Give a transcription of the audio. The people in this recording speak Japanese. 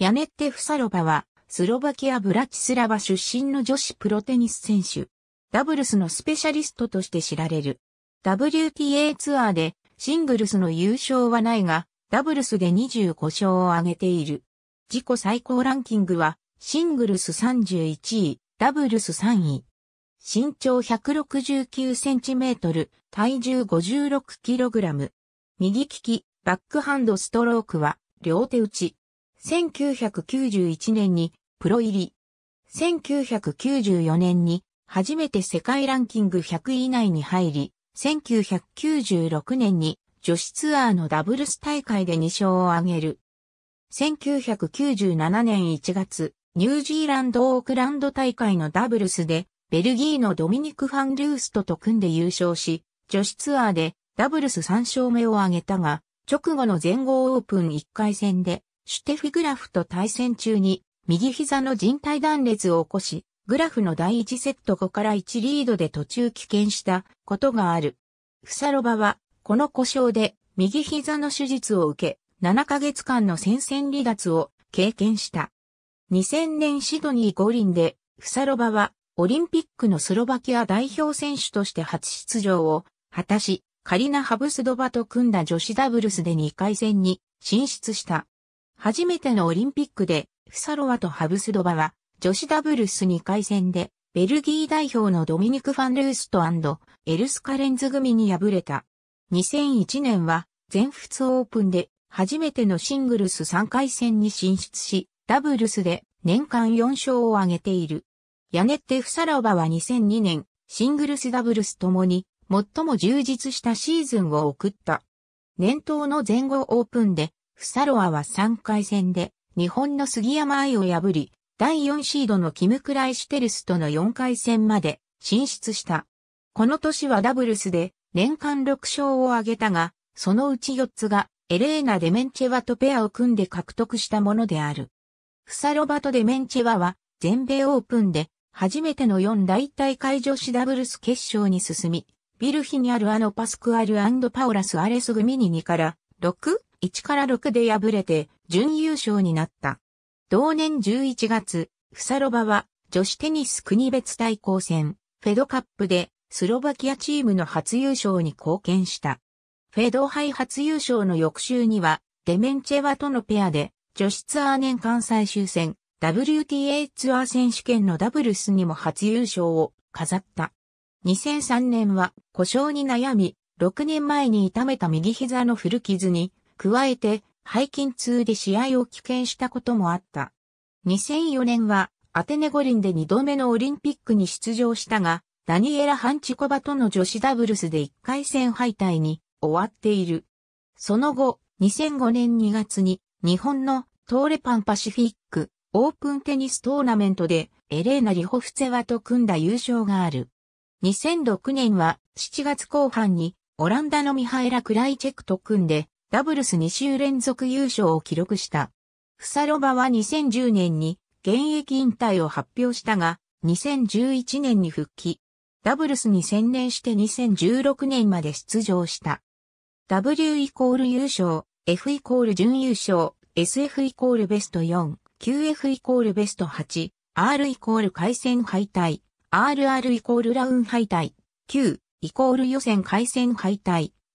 ヤネッテ・フサロバは、スロバキア・ブラチスラバ出身の女子プロテニス選手。ダブルスのスペシャリストとして知られる。WTA ツアーでシングルスの優勝はないが、ダブルスで25勝を挙げている。自己最高ランキングは、シングルス31位、ダブルス3位。身長1 6 9トル、体重5 6ラム。右利き、バックハンドストロークは、両手打ち。1991年にプロ入り。1994年に初めて世界ランキング100位以内に入り、1996年に女子ツアーのダブルス大会で2勝を挙げる。1997年1月、ニュージーランドオークランド大会のダブルスで、ベルギーのドミニク・ファン・ルーストと組んで優勝し、女子ツアーでダブルス3勝目を挙げたが、直後の全豪オープン1回戦でシュテフィ・グラフと対戦中に、右膝の人体断裂を起こし、グラフの第1セット5から1リードで途中棄権したことがある。フサロバは、この故障で、右膝の手術を受け、7ヶ月間の戦線離脱を経験した。2000年シドニー五輪で、フサロバは、オリンピックのスロバキア代表選手として初出場を果たし、カリナ・ハブスドバと組んだ女子ダブルスで2回戦に進出した。初めてのオリンピックで、フサロワとハブスドバは、女子ダブルス2回戦で、ベルギー代表のドミニク・ファンルーストエルスカレンズ組に敗れた。2001年は、全仏オープンで、初めてのシングルス3回戦に進出し、ダブルスで年間4勝を挙げている。ヤネッテ・フサロバは2002年、シングルスダブルスともに、最も充実したシーズンを送った。年頭の全豪オープンで、フサロアは3回戦で、日本の杉山愛を破り、第4シードのキム・クライシュテルスとの4回戦まで進出した。この年はダブルスで年間6勝を挙げたが、そのうち4つがエレーナ・デメンチェワとペアを組んで獲得したものである。フサロバとデメンチェワは全米オープンで初めての4大大会女子ダブルス決勝に進み、ビルヒにあるあのパスクアルパオラス・アレス組に2から6 1から6で敗れて準優勝になった。同年11月、フサロバは女子テニス国別対抗戦、フェドカップでスロバキアチームの初優勝に貢献した。フェド杯初優勝の翌週には、デメンチェワとのペアで、女子ツアー年間最終戦、WTA ツアー選手権のダブルスにも初優勝を飾った。2003年は故障に悩み、6年前に痛めた右膝の古傷に加えて、背筋痛で試合を棄権したこともあった。2004年は、アテネ五輪で2度目のオリンピックに出場したが、ダニエラ・ハンチコバとの女子ダブルスで1回戦敗退に終わっている。その後、2005年2月に日本のトーレパンパシフィックオープンテニストーナメントでエレーナ・リホフツェワと組んだ優勝がある。2006年は7月後半にオランダのミハエラ・クライチェクと組んでダブルス2週連続優勝を記録した。フサロバは2010年に現役引退を発表したが、2011年に復帰。ダブルスに専念して2016年まで出場した。W イコール優勝、F イコール準優勝、SF イコールベスト4、QF イコールベスト8、R イコール回戦敗退、RR イコールラウン敗退、Q イコール予選回戦敗退、